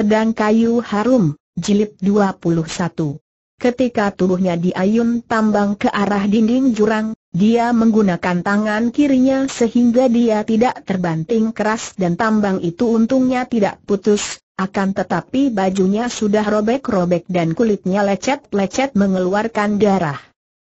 Pedang Kayu Harum, Jilid 21 Ketika tubuhnya diayun tambang ke arah dinding jurang, dia menggunakan tangan kirinya sehingga dia tidak terbanting keras dan tambang itu untungnya tidak putus, akan tetapi bajunya sudah robek-robek dan kulitnya lecet-lecet mengeluarkan darah.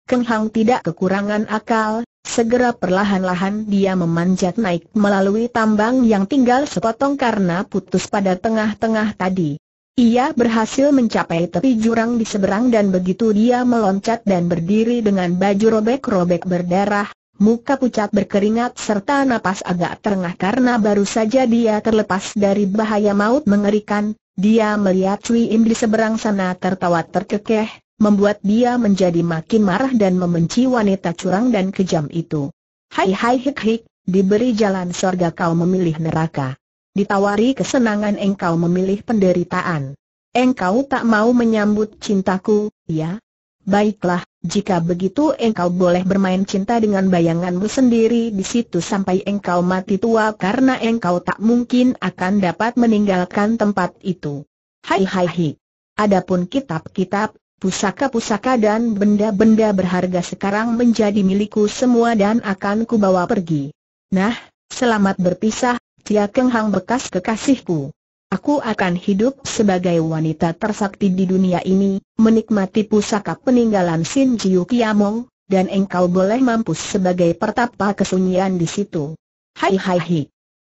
Keng Hang tidak kekurangan akal, Segera perlahan-lahan dia memanjat naik melalui tambang yang tinggal sepotong karena putus pada tengah-tengah tadi. Ia berhasil mencapai tepi jurang di seberang dan begitu dia meloncat dan berdiri dengan baju robek-robek berdarah, muka pucat berkeringat serta napas agak terengah karena baru saja dia terlepas dari bahaya maut mengerikan, dia melihat Cui Im di seberang sana tertawa terkekeh, membuat dia menjadi makin marah dan membenci wanita curang dan kejam itu. Hai hai hik hik, diberi jalan sorga kau memilih neraka. Ditawari kesenangan engkau memilih penderitaan. Engkau tak mau menyambut cintaku, ya? Baiklah, jika begitu engkau boleh bermain cinta dengan bayanganmu sendiri di situ sampai engkau mati tua karena engkau tak mungkin akan dapat meninggalkan tempat itu. Hai hai hai. Adapun kitab-kitab, pusaka-pusaka dan benda-benda berharga sekarang menjadi milikku semua dan akan kubawa pergi. Nah, selamat berpisah, Tia Keng Hang bekas kekasihku. Aku akan hidup sebagai wanita tersakti di dunia ini, menikmati pusaka peninggalan Sin Jiu Kiamong, dan engkau boleh mampus sebagai pertapa kesunyian di situ. Hai hai hai.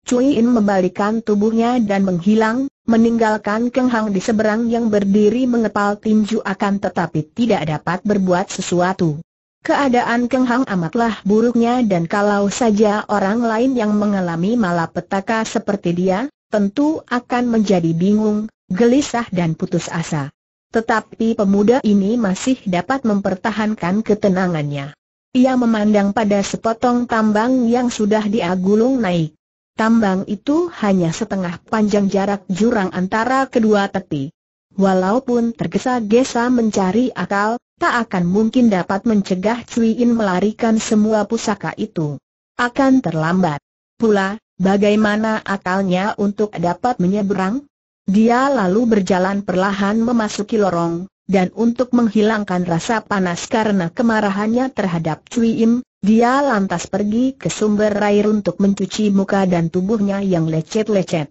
Cui In membalikan tubuhnya dan menghilang, meninggalkan Keng Hang di seberang yang berdiri mengepal tinju akan tetapi tidak dapat berbuat sesuatu. Keadaan Keng Hang amatlah buruknya dan kalau saja orang lain yang mengalami malapetaka seperti dia, tentu akan menjadi bingung, gelisah dan putus asa. Tetapi pemuda ini masih dapat mempertahankan ketenangannya. Ia memandang pada sepotong tambang yang sudah diagulung naik. Tambang itu hanya setengah panjang jarak jurang antara kedua tepi. Walaupun tergesa-gesa mencari akal, tak akan mungkin dapat mencegah Cui In melarikan semua pusaka itu. Akan terlambat. Pula, bagaimana akalnya untuk dapat menyeberang? Dia lalu berjalan perlahan memasuki lorong, dan untuk menghilangkan rasa panas karena kemarahannya terhadap Cui Im, dia lantas pergi ke sumber air untuk mencuci muka dan tubuhnya yang lecet-lecet.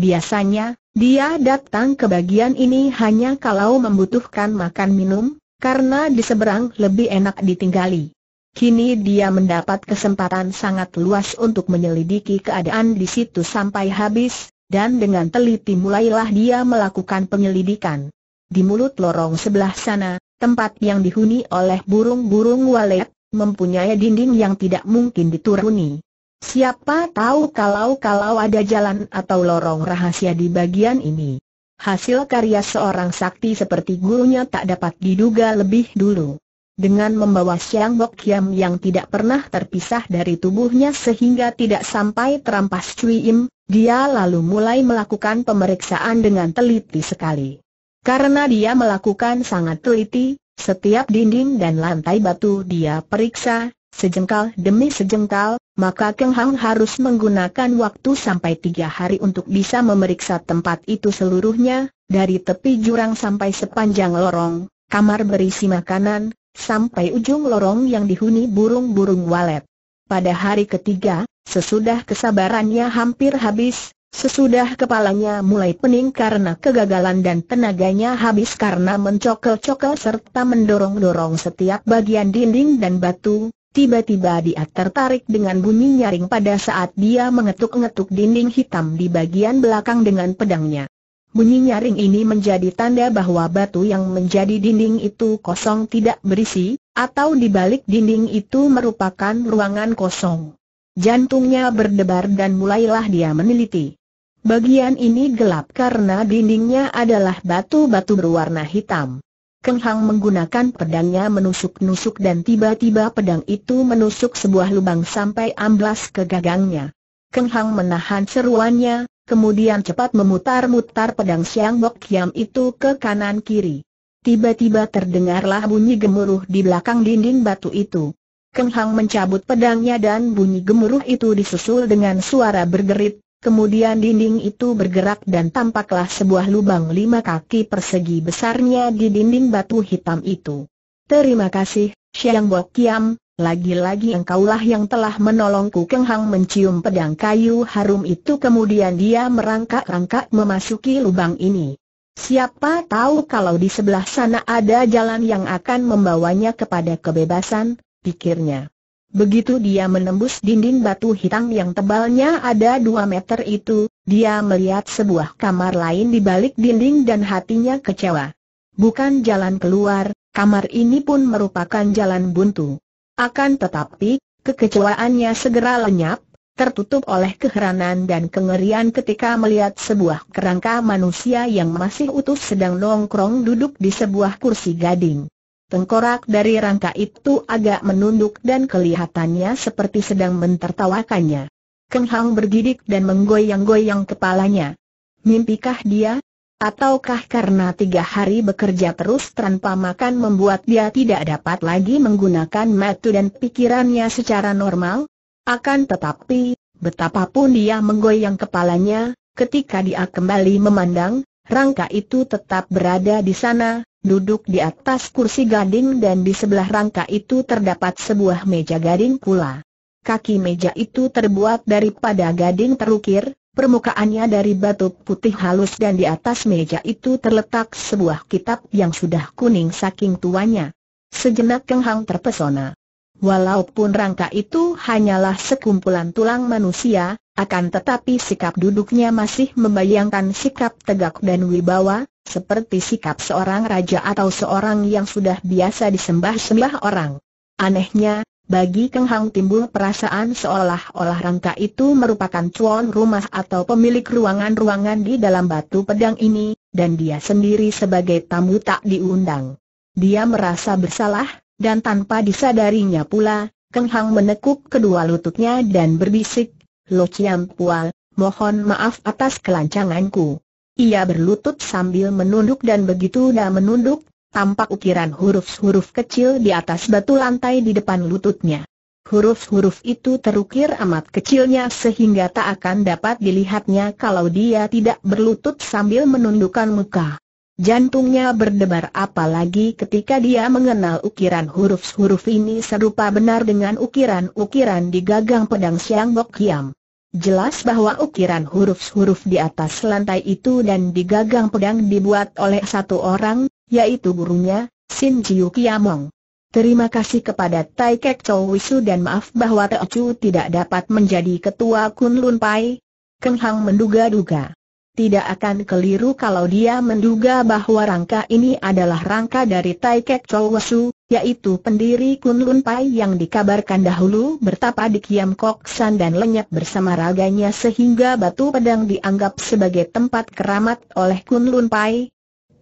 Biasanya, dia datang ke bagian ini hanya kalau membutuhkan makan minum, karena di seberang lebih enak ditinggali. Kini dia mendapat kesempatan sangat luas untuk menyelidiki keadaan di situ sampai habis, dan dengan teliti mulailah dia melakukan penyelidikan di mulut lorong sebelah sana, tempat yang dihuni oleh burung-burung walet, mempunyai dinding yang tidak mungkin dituruni. Siapa tahu kalau-kalau ada jalan atau lorong rahasia di bagian ini. Hasil karya seorang sakti seperti gurunya tak dapat diduga lebih dulu. Dengan membawa Siang Bok Kiam yang tidak pernah terpisah dari tubuhnya sehingga tidak sampai terampas cuiim, dia lalu mulai melakukan pemeriksaan dengan teliti sekali. Karena dia melakukan sangat teliti, setiap dinding dan lantai batu dia periksa, sejengkal demi sejengkal, maka Keng Hang harus menggunakan waktu sampai tiga hari untuk bisa memeriksa tempat itu seluruhnya, dari tepi jurang sampai sepanjang lorong, kamar berisi makanan, sampai ujung lorong yang dihuni burung-burung walet. Pada hari ketiga, sesudah kesabarannya hampir habis, Sesudah kepalanya mulai pening karena kegagalan dan tenaganya habis karena mencokel-cokel serta mendorong-dorong setiap bagian dinding dan batu, tiba-tiba dia tertarik dengan bunyi nyaring pada saat dia mengetuk-ngetuk dinding hitam di bagian belakang dengan pedangnya. Bunyi nyaring ini menjadi tanda bahwa batu yang menjadi dinding itu kosong tidak berisi, atau di balik dinding itu merupakan ruangan kosong. Jantungnya berdebar dan mulailah dia meneliti. Bagian ini gelap karena dindingnya adalah batu-batu berwarna hitam. Keng Hang menggunakan pedangnya menusuk-nusuk dan tiba-tiba pedang itu menusuk sebuah lubang sampai amblas ke gagangnya. Keng Hang menahan seruannya, kemudian cepat memutar-mutar pedang Siang Bok Kiam itu ke kanan-kiri. Tiba-tiba terdengarlah bunyi gemuruh di belakang dinding batu itu. Keng Hang mencabut pedangnya dan bunyi gemuruh itu disusul dengan suara bergerit, Kemudian dinding itu bergerak dan tampaklah sebuah lubang lima kaki persegi besarnya di dinding batu hitam itu. Terima kasih, Siang Bok Kiam, lagi-lagi engkaulah yang telah menolongku Keng Hang mencium pedang kayu harum itu kemudian dia merangkak-rangkak memasuki lubang ini. Siapa tahu kalau di sebelah sana ada jalan yang akan membawanya kepada kebebasan, pikirnya. Begitu dia menembus dinding batu hitam yang tebalnya ada dua meter itu, dia melihat sebuah kamar lain di balik dinding dan hatinya kecewa. Bukan jalan keluar, kamar ini pun merupakan jalan buntu. Akan tetapi, kekecewaannya segera lenyap, tertutup oleh keheranan dan kengerian ketika melihat sebuah kerangka manusia yang masih utuh sedang nongkrong duduk di sebuah kursi gading. Tengkorak dari rangka itu agak menunduk dan kelihatannya seperti sedang mentertawakannya. Keng Hang bergidik dan menggoyang-goyang kepalanya. Mimpikah dia? Ataukah karena tiga hari bekerja terus tanpa makan membuat dia tidak dapat lagi menggunakan mata dan pikirannya secara normal? Akan tetapi, betapapun dia menggoyang kepalanya, ketika dia kembali memandang, rangka itu tetap berada di sana, Duduk di atas kursi gading dan di sebelah rangka itu terdapat sebuah meja gading pula. Kaki meja itu terbuat daripada gading terukir, permukaannya dari batu putih halus dan di atas meja itu terletak sebuah kitab yang sudah kuning saking tuanya. Sejenak Keng Hang terpesona. Walaupun rangka itu hanyalah sekumpulan tulang manusia, akan tetapi sikap duduknya masih membayangkan sikap tegak dan wibawa, seperti sikap seorang raja atau seorang yang sudah biasa disembah-sembah orang. Anehnya, bagi Keng Hang timbul perasaan seolah-olah rangka itu merupakan cuan rumah atau pemilik ruangan-ruangan di dalam batu pedang ini, dan dia sendiri sebagai tamu tak diundang. Dia merasa bersalah, dan tanpa disadarinya pula, Keng Hang menekuk kedua lututnya dan berbisik, Lo Chiam Pual, mohon maaf atas kelancanganku. Ia berlutut sambil menunduk dan begitu dia menunduk, tampak ukiran huruf-huruf kecil di atas batu lantai di depan lututnya. Huruf-huruf itu terukir amat kecilnya sehingga tak akan dapat dilihatnya kalau dia tidak berlutut sambil menundukkan muka. Jantungnya berdebar apalagi ketika dia mengenal ukiran huruf-huruf ini serupa benar dengan ukiran-ukiran di gagang pedang Siang Bok Kiam. Jelas bahwa ukiran huruf-huruf di atas lantai itu dan di gagang pedang dibuat oleh satu orang, yaitu gurunya, Sin Jiu Kiamong. Terima kasih kepada Tai Kek Chow Wisu dan maaf bahwa Teo Chu tidak dapat menjadi ketua Kun Lun Pai. Keng Hang menduga-duga tidak akan keliru kalau dia menduga bahwa rangka ini adalah rangka dari Tai Kek Chow Wasu, yaitu pendiri Kun Lun Pai yang dikabarkan dahulu bertapa di Kiam Kok San dan lenyap bersama raganya sehingga batu pedang dianggap sebagai tempat keramat oleh Kun Lun Pai.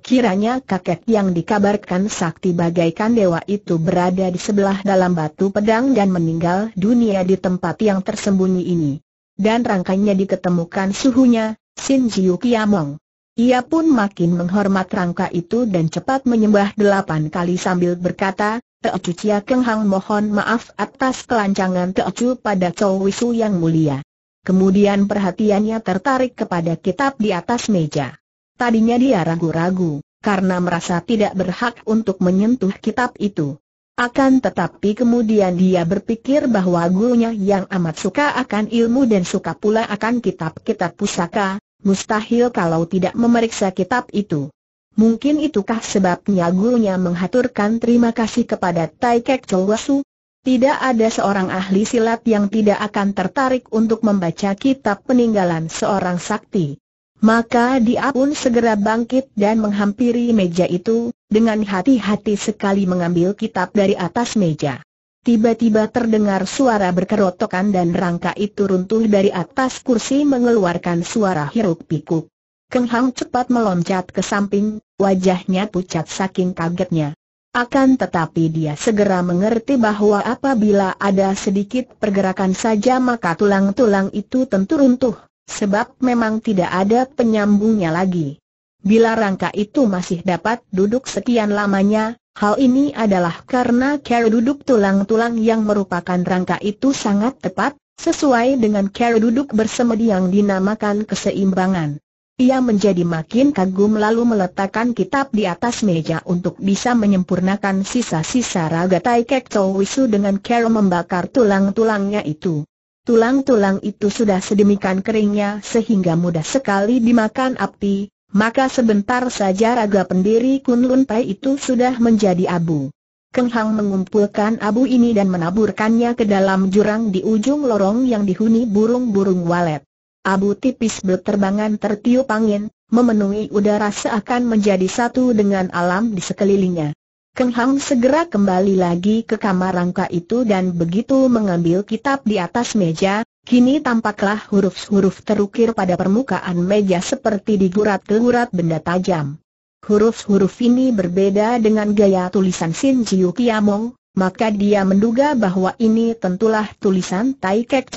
Kiranya kakek yang dikabarkan sakti bagaikan dewa itu berada di sebelah dalam batu pedang dan meninggal dunia di tempat yang tersembunyi ini. Dan rangkanya diketemukan suhunya, Sin Jiu Kiamong. Ia pun makin menghormat rangka itu dan cepat menyembah delapan kali sambil berkata, Chu Chia Keng Hang mohon maaf atas kelancangan Chu pada Chow Wisu yang mulia. Kemudian perhatiannya tertarik kepada kitab di atas meja. Tadinya dia ragu-ragu, karena merasa tidak berhak untuk menyentuh kitab itu. Akan tetapi kemudian dia berpikir bahwa gurunya yang amat suka akan ilmu dan suka pula akan kitab-kitab pusaka, mustahil kalau tidak memeriksa kitab itu. Mungkin itukah sebabnya gurunya menghaturkan terima kasih kepada Tai Kek Chulwasu? Tidak ada seorang ahli silat yang tidak akan tertarik untuk membaca kitab peninggalan seorang sakti. Maka dia pun segera bangkit dan menghampiri meja itu, dengan hati-hati sekali mengambil kitab dari atas meja. Tiba-tiba terdengar suara berkerotokan dan rangka itu runtuh dari atas kursi mengeluarkan suara hiruk pikuk. Keng Hang cepat meloncat ke samping, wajahnya pucat saking kagetnya. Akan tetapi dia segera mengerti bahwa apabila ada sedikit pergerakan saja maka tulang-tulang itu tentu runtuh, sebab memang tidak ada penyambungnya lagi. Bila rangka itu masih dapat duduk sekian lamanya, hal ini adalah karena cara duduk tulang-tulang yang merupakan rangka itu sangat tepat, sesuai dengan cara duduk bersemedi yang dinamakan keseimbangan. Ia menjadi makin kagum lalu meletakkan kitab di atas meja untuk bisa menyempurnakan sisa-sisa raga Tai Kek Wisu dengan cara membakar tulang-tulangnya itu. Tulang-tulang itu sudah sedemikian keringnya sehingga mudah sekali dimakan api, maka sebentar saja raga pendiri Kunlun Tai itu sudah menjadi abu. Keng Hang mengumpulkan abu ini dan menaburkannya ke dalam jurang di ujung lorong yang dihuni burung-burung walet. Abu tipis berterbangan tertiup angin, memenuhi udara seakan menjadi satu dengan alam di sekelilingnya. Keng Hang segera kembali lagi ke kamar rangka itu dan begitu mengambil kitab di atas meja, Kini tampaklah huruf-huruf terukir pada permukaan meja seperti digurat-gurat benda tajam. Huruf-huruf ini berbeda dengan gaya tulisan Sin Jiu Kiamong, maka dia menduga bahwa ini tentulah tulisan Tai Kek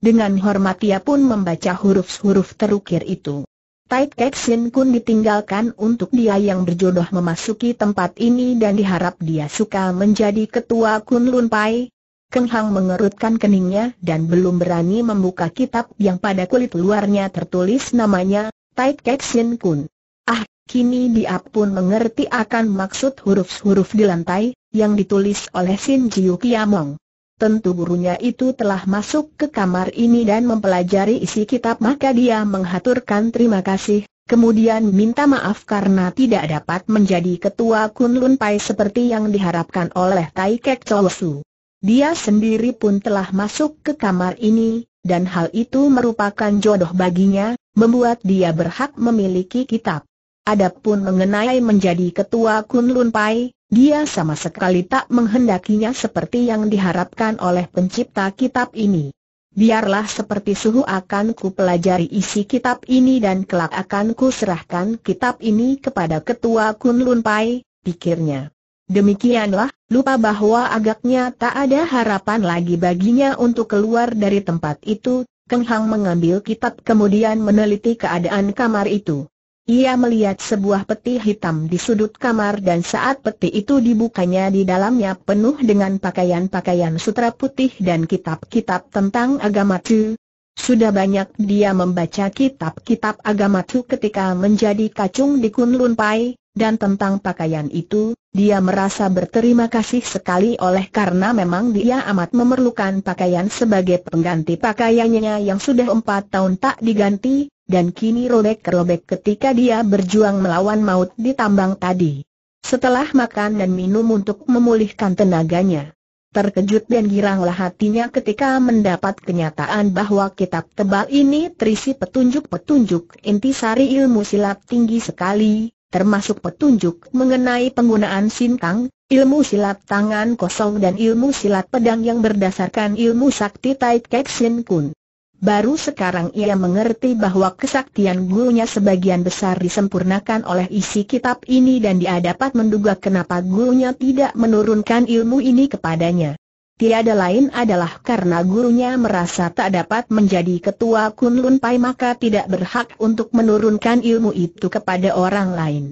Dengan hormat ia pun membaca huruf-huruf terukir itu. Tai Kek Sin Kun ditinggalkan untuk dia yang berjodoh memasuki tempat ini dan diharap dia suka menjadi ketua Kun Lun Pai, Keng Hang mengerutkan keningnya dan belum berani membuka kitab yang pada kulit luarnya tertulis namanya, Tai Kek Sin Kun. Ah, kini dia pun mengerti akan maksud huruf-huruf di lantai, yang ditulis oleh Sin Jiu Kiamong. Tentu gurunya itu telah masuk ke kamar ini dan mempelajari isi kitab maka dia menghaturkan terima kasih, kemudian minta maaf karena tidak dapat menjadi ketua Kun Lun Pai seperti yang diharapkan oleh Tai Kek Su. Dia sendiri pun telah masuk ke kamar ini, dan hal itu merupakan jodoh baginya, membuat dia berhak memiliki kitab. Adapun mengenai menjadi ketua Kunlun Pai, dia sama sekali tak menghendakinya seperti yang diharapkan oleh pencipta kitab ini. Biarlah seperti suhu akan ku pelajari isi kitab ini dan kelak akan ku serahkan kitab ini kepada ketua Kunlun Pai, pikirnya. Demikianlah, Lupa bahwa agaknya tak ada harapan lagi baginya untuk keluar dari tempat itu, Keng Hang mengambil kitab kemudian meneliti keadaan kamar itu. Ia melihat sebuah peti hitam di sudut kamar dan saat peti itu dibukanya di dalamnya penuh dengan pakaian-pakaian sutra putih dan kitab-kitab tentang agama Chu. Sudah banyak dia membaca kitab-kitab agama Chu ketika menjadi kacung di Kunlun Pai, dan tentang pakaian itu, dia merasa berterima kasih sekali oleh karena memang dia amat memerlukan pakaian sebagai pengganti pakaiannya yang sudah empat tahun tak diganti, dan kini robek-robek ketika dia berjuang melawan maut di tambang tadi. Setelah makan dan minum untuk memulihkan tenaganya. Terkejut dan giranglah hatinya ketika mendapat kenyataan bahwa kitab tebal ini terisi petunjuk-petunjuk inti sari ilmu silat tinggi sekali, termasuk petunjuk mengenai penggunaan sintang, ilmu silat tangan kosong dan ilmu silat pedang yang berdasarkan ilmu sakti Tai Kek Kun. Baru sekarang ia mengerti bahwa kesaktian gurunya sebagian besar disempurnakan oleh isi kitab ini dan dia dapat menduga kenapa gurunya tidak menurunkan ilmu ini kepadanya. Tiada lain adalah karena gurunya merasa tak dapat menjadi ketua Kunlun Pai maka tidak berhak untuk menurunkan ilmu itu kepada orang lain.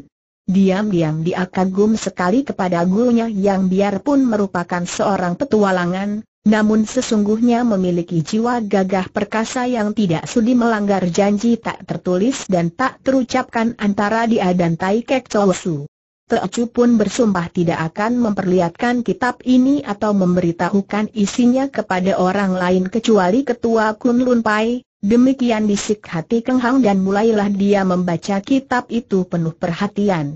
Diam-diam dia kagum sekali kepada gurunya yang biarpun merupakan seorang petualangan, namun sesungguhnya memiliki jiwa gagah perkasa yang tidak sudi melanggar janji tak tertulis dan tak terucapkan antara dia dan Tai Kek Su. Teocu pun bersumpah tidak akan memperlihatkan kitab ini atau memberitahukan isinya kepada orang lain kecuali ketua Kunlun Pai. Demikian bisik hati Keng Hang dan mulailah dia membaca kitab itu penuh perhatian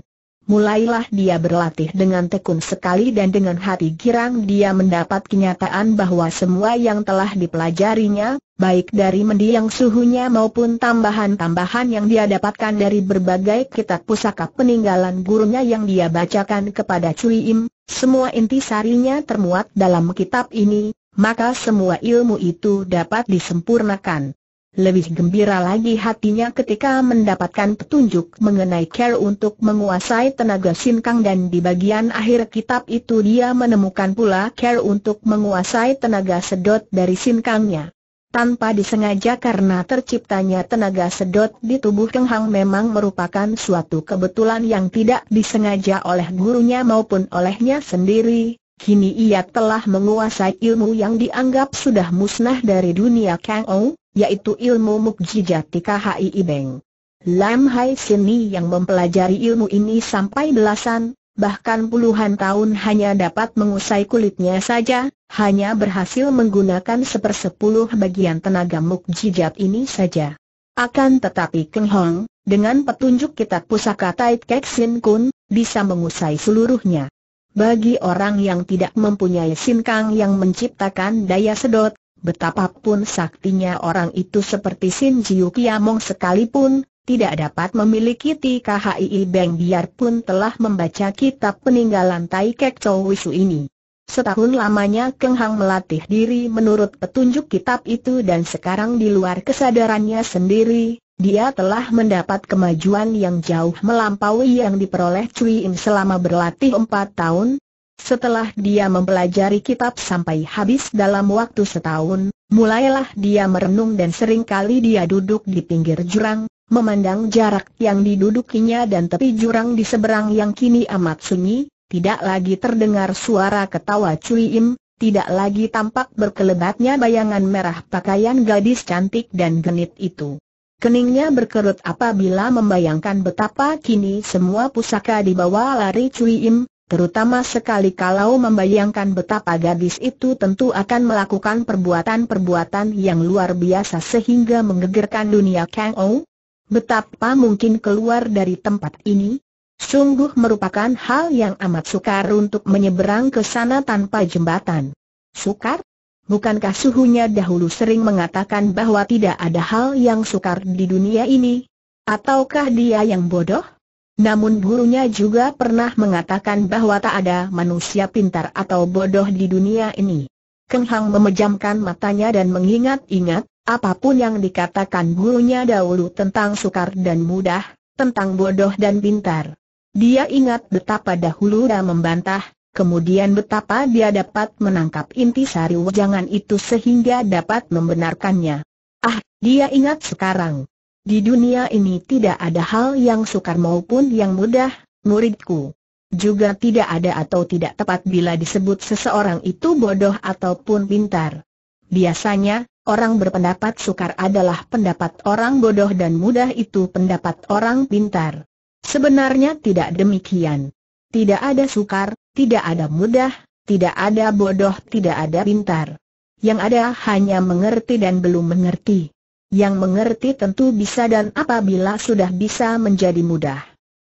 mulailah dia berlatih dengan tekun sekali dan dengan hati girang dia mendapat kenyataan bahwa semua yang telah dipelajarinya, baik dari mendiang suhunya maupun tambahan-tambahan yang dia dapatkan dari berbagai kitab pusaka peninggalan gurunya yang dia bacakan kepada Cui Im, semua intisarinya termuat dalam kitab ini, maka semua ilmu itu dapat disempurnakan. Lebih gembira lagi hatinya ketika mendapatkan petunjuk mengenai care untuk menguasai tenaga sinkang dan di bagian akhir kitab itu dia menemukan pula care untuk menguasai tenaga sedot dari sinkangnya. Tanpa disengaja karena terciptanya tenaga sedot di tubuh Keng Hang memang merupakan suatu kebetulan yang tidak disengaja oleh gurunya maupun olehnya sendiri. Kini ia telah menguasai ilmu yang dianggap sudah musnah dari dunia Kang Ou, yaitu ilmu mukjizat KHI Ibeng. Lam Hai Sini yang mempelajari ilmu ini sampai belasan, bahkan puluhan tahun hanya dapat mengusai kulitnya saja, hanya berhasil menggunakan sepersepuluh bagian tenaga mukjizat ini saja. Akan tetapi Keng Hong, dengan petunjuk kitab pusaka Tait Kek Sin Kun, bisa mengusai seluruhnya. Bagi orang yang tidak mempunyai sinkang yang menciptakan daya sedot, Betapapun saktinya orang itu seperti Sin Jiu Kiamong sekalipun, tidak dapat memiliki TKHI Beng biarpun telah membaca kitab peninggalan Tai Kek Chow Wisu ini. Setahun lamanya Keng Hang melatih diri menurut petunjuk kitab itu dan sekarang di luar kesadarannya sendiri, dia telah mendapat kemajuan yang jauh melampaui yang diperoleh Cui Im selama berlatih empat tahun, setelah dia mempelajari kitab sampai habis dalam waktu setahun, mulailah dia merenung dan seringkali dia duduk di pinggir jurang, memandang jarak yang didudukinya dan tepi jurang di seberang yang kini amat sunyi, tidak lagi terdengar suara ketawa Cui Im, tidak lagi tampak berkelebatnya bayangan merah pakaian gadis cantik dan genit itu. Keningnya berkerut apabila membayangkan betapa kini semua pusaka dibawa lari Cui Im, Terutama sekali kalau membayangkan betapa gadis itu tentu akan melakukan perbuatan-perbuatan yang luar biasa sehingga menggegerkan dunia Kang Ou. Betapa mungkin keluar dari tempat ini? Sungguh merupakan hal yang amat sukar untuk menyeberang ke sana tanpa jembatan. Sukar? Bukankah suhunya dahulu sering mengatakan bahwa tidak ada hal yang sukar di dunia ini? Ataukah dia yang bodoh? Namun gurunya juga pernah mengatakan bahwa tak ada manusia pintar atau bodoh di dunia ini. Keng Hang memejamkan matanya dan mengingat-ingat, apapun yang dikatakan gurunya dahulu tentang sukar dan mudah, tentang bodoh dan pintar. Dia ingat betapa dahulu dia membantah, kemudian betapa dia dapat menangkap inti sari wajangan itu sehingga dapat membenarkannya. Ah, dia ingat sekarang. Di dunia ini tidak ada hal yang sukar maupun yang mudah, muridku. Juga tidak ada atau tidak tepat bila disebut seseorang itu bodoh ataupun pintar. Biasanya, orang berpendapat sukar adalah pendapat orang bodoh dan mudah itu pendapat orang pintar. Sebenarnya tidak demikian. Tidak ada sukar, tidak ada mudah, tidak ada bodoh, tidak ada pintar. Yang ada hanya mengerti dan belum mengerti. Yang mengerti tentu bisa dan apabila sudah bisa menjadi mudah.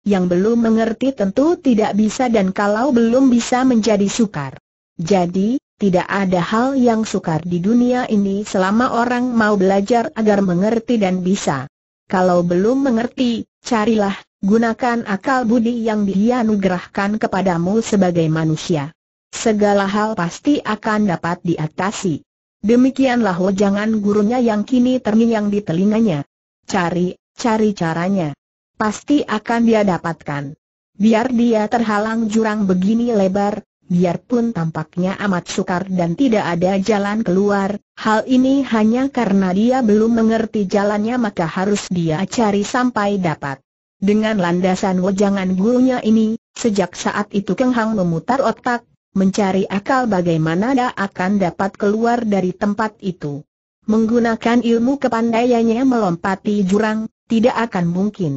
Yang belum mengerti tentu tidak bisa dan kalau belum bisa menjadi sukar. Jadi, tidak ada hal yang sukar di dunia ini selama orang mau belajar agar mengerti dan bisa. Kalau belum mengerti, carilah, gunakan akal budi yang dianugerahkan kepadamu sebagai manusia. Segala hal pasti akan dapat diatasi. Demikianlah wejangan gurunya yang kini terngiang di telinganya. Cari, cari caranya. Pasti akan dia dapatkan. Biar dia terhalang jurang begini lebar, biarpun tampaknya amat sukar dan tidak ada jalan keluar, hal ini hanya karena dia belum mengerti jalannya maka harus dia cari sampai dapat. Dengan landasan wejangan gurunya ini, sejak saat itu Keng Hang memutar otak, mencari akal bagaimana dia akan dapat keluar dari tempat itu. Menggunakan ilmu kepandaiannya melompati jurang, tidak akan mungkin.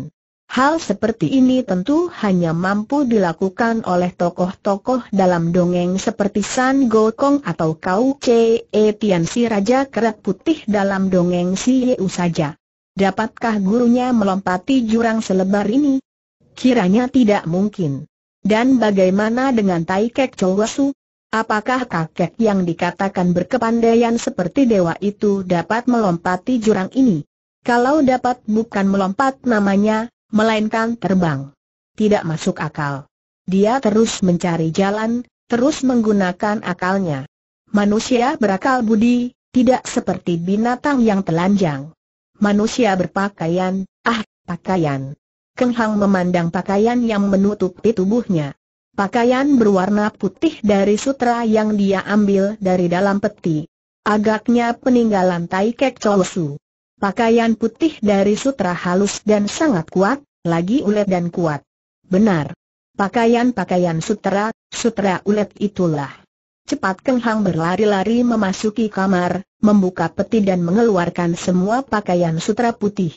Hal seperti ini tentu hanya mampu dilakukan oleh tokoh-tokoh dalam dongeng seperti San Gokong atau Kau Che Tian si Raja Kerat Putih dalam dongeng Si Yeu saja. Dapatkah gurunya melompati jurang selebar ini? Kiranya tidak mungkin. Dan bagaimana dengan Tai Kek Chowasu? Apakah kakek yang dikatakan berkepandaian seperti dewa itu dapat melompati jurang ini? Kalau dapat bukan melompat namanya, melainkan terbang. Tidak masuk akal. Dia terus mencari jalan, terus menggunakan akalnya. Manusia berakal budi, tidak seperti binatang yang telanjang. Manusia berpakaian, ah, pakaian. Keng Hang memandang pakaian yang menutupi tubuhnya. Pakaian berwarna putih dari sutra yang dia ambil dari dalam peti. Agaknya peninggalan Tai Kek Cholosu. Pakaian putih dari sutra halus dan sangat kuat, lagi ulet dan kuat. Benar. Pakaian-pakaian sutra, sutra ulet itulah. Cepat Keng Hang berlari-lari memasuki kamar, membuka peti dan mengeluarkan semua pakaian sutra putih.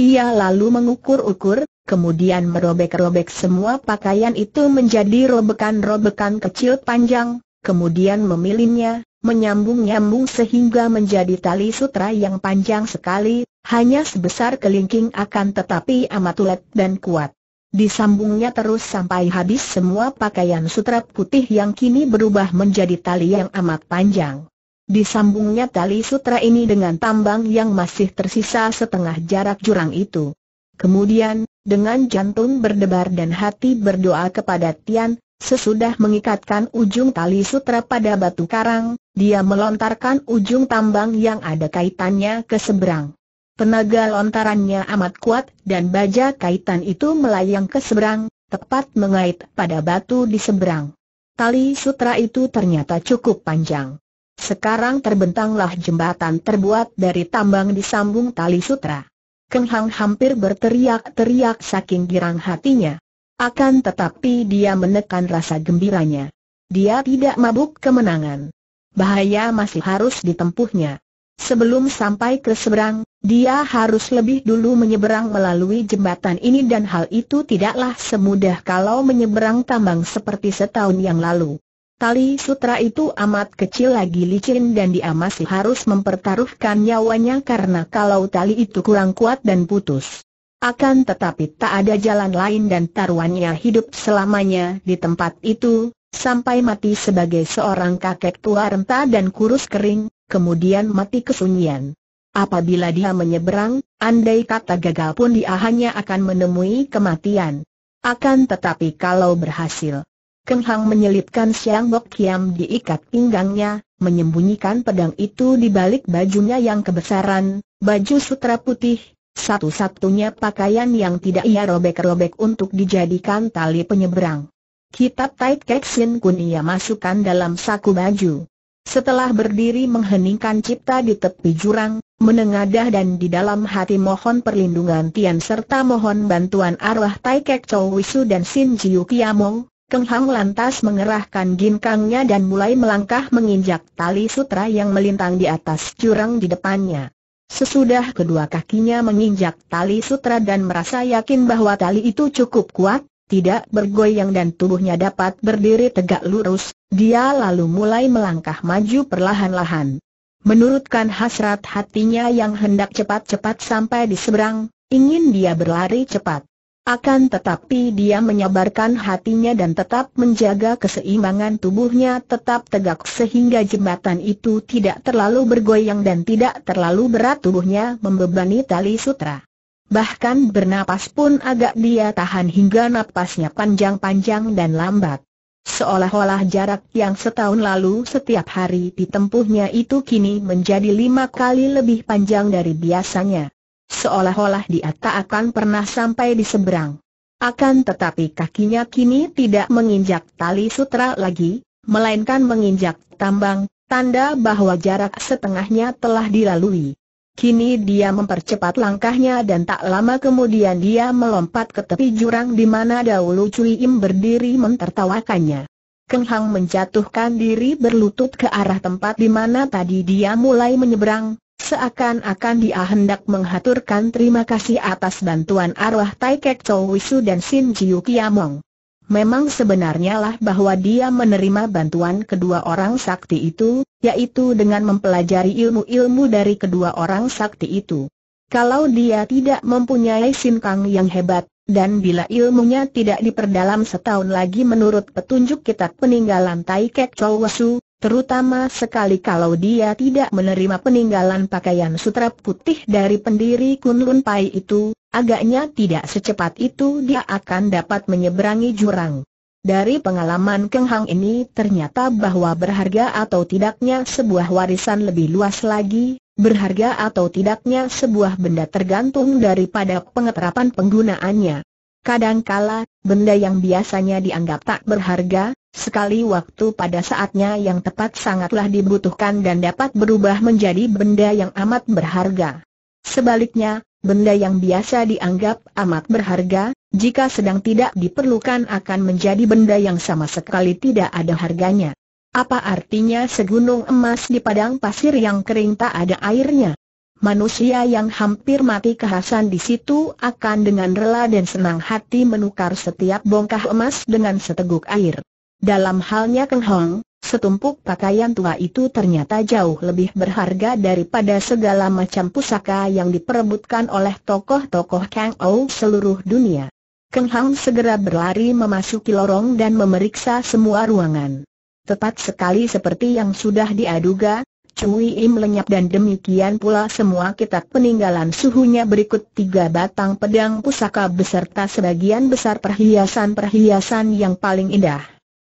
Ia lalu mengukur-ukur, kemudian merobek-robek semua pakaian itu menjadi robekan-robekan kecil panjang, kemudian memilinnya, menyambung-nyambung sehingga menjadi tali sutra yang panjang sekali, hanya sebesar kelingking akan tetapi amat ulet dan kuat. Disambungnya terus sampai habis semua pakaian sutra putih yang kini berubah menjadi tali yang amat panjang. Disambungnya tali sutra ini dengan tambang yang masih tersisa setengah jarak jurang itu. Kemudian, dengan jantung berdebar dan hati berdoa kepada Tian, sesudah mengikatkan ujung tali sutra pada batu karang, dia melontarkan ujung tambang yang ada kaitannya ke seberang. Tenaga lontarannya amat kuat dan baja kaitan itu melayang ke seberang, tepat mengait pada batu di seberang. Tali sutra itu ternyata cukup panjang. Sekarang terbentanglah jembatan terbuat dari tambang disambung tali sutra. Keng Hang hampir berteriak-teriak saking girang hatinya. Akan tetapi dia menekan rasa gembiranya. Dia tidak mabuk kemenangan. Bahaya masih harus ditempuhnya. Sebelum sampai ke seberang, dia harus lebih dulu menyeberang melalui jembatan ini dan hal itu tidaklah semudah kalau menyeberang tambang seperti setahun yang lalu. Tali sutra itu amat kecil lagi licin dan dia masih harus mempertaruhkan nyawanya karena kalau tali itu kurang kuat dan putus. Akan tetapi tak ada jalan lain dan taruhannya hidup selamanya di tempat itu, sampai mati sebagai seorang kakek tua renta dan kurus kering, kemudian mati kesunyian. Apabila dia menyeberang, andai kata gagal pun dia hanya akan menemui kematian. Akan tetapi kalau berhasil, Keng Hang menyelipkan Siang Bok Kiam diikat pinggangnya, menyembunyikan pedang itu di balik bajunya yang kebesaran, baju sutra putih, satu-satunya pakaian yang tidak ia robek-robek untuk dijadikan tali penyeberang. Kitab Tait Kek Sin Kun ia masukkan dalam saku baju. Setelah berdiri mengheningkan cipta di tepi jurang, menengadah dan di dalam hati mohon perlindungan Tian serta mohon bantuan arwah Tai Kek Chow Wisu dan Sin Jiu Kiamong, Keng Hang lantas mengerahkan ginkangnya dan mulai melangkah menginjak tali sutra yang melintang di atas jurang di depannya. Sesudah kedua kakinya menginjak tali sutra dan merasa yakin bahwa tali itu cukup kuat, tidak bergoyang dan tubuhnya dapat berdiri tegak lurus, dia lalu mulai melangkah maju perlahan-lahan. Menurutkan hasrat hatinya yang hendak cepat-cepat sampai di seberang, ingin dia berlari cepat. Akan tetapi dia menyabarkan hatinya dan tetap menjaga keseimbangan tubuhnya tetap tegak sehingga jembatan itu tidak terlalu bergoyang dan tidak terlalu berat tubuhnya membebani tali sutra. Bahkan bernapas pun agak dia tahan hingga napasnya panjang-panjang dan lambat. Seolah-olah jarak yang setahun lalu setiap hari ditempuhnya itu kini menjadi lima kali lebih panjang dari biasanya seolah-olah dia tak akan pernah sampai di seberang. Akan tetapi kakinya kini tidak menginjak tali sutra lagi, melainkan menginjak tambang, tanda bahwa jarak setengahnya telah dilalui. Kini dia mempercepat langkahnya dan tak lama kemudian dia melompat ke tepi jurang di mana dahulu Cui Im berdiri mentertawakannya. Keng Hang menjatuhkan diri berlutut ke arah tempat di mana tadi dia mulai menyeberang, Seakan-akan dia hendak menghaturkan terima kasih atas bantuan arwah Tai Kek Chow Wisu dan Sin Jiu Kiamong. Memang sebenarnya lah bahwa dia menerima bantuan kedua orang sakti itu, yaitu dengan mempelajari ilmu-ilmu dari kedua orang sakti itu. Kalau dia tidak mempunyai sin kang yang hebat, dan bila ilmunya tidak diperdalam setahun lagi menurut petunjuk kitab peninggalan Tai Kek Chow Wisu. Terutama sekali kalau dia tidak menerima peninggalan pakaian sutra putih dari pendiri Kunlun Pai itu, agaknya tidak secepat itu dia akan dapat menyeberangi jurang. Dari pengalaman Keng Hang ini ternyata bahwa berharga atau tidaknya sebuah warisan lebih luas lagi, berharga atau tidaknya sebuah benda tergantung daripada pengeterapan penggunaannya. Kadangkala, benda yang biasanya dianggap tak berharga, sekali waktu pada saatnya yang tepat sangatlah dibutuhkan dan dapat berubah menjadi benda yang amat berharga. Sebaliknya, benda yang biasa dianggap amat berharga, jika sedang tidak diperlukan akan menjadi benda yang sama sekali tidak ada harganya. Apa artinya segunung emas di padang pasir yang kering tak ada airnya? Manusia yang hampir mati kehasan di situ akan dengan rela dan senang hati menukar setiap bongkah emas dengan seteguk air. Dalam halnya Keng Hong, setumpuk pakaian tua itu ternyata jauh lebih berharga daripada segala macam pusaka yang diperebutkan oleh tokoh-tokoh Kang Ou seluruh dunia. Keng Hong segera berlari memasuki lorong dan memeriksa semua ruangan. Tepat sekali seperti yang sudah diaduga, Cui Im lenyap dan demikian pula semua kitab peninggalan suhunya berikut tiga batang pedang pusaka beserta sebagian besar perhiasan-perhiasan yang paling indah.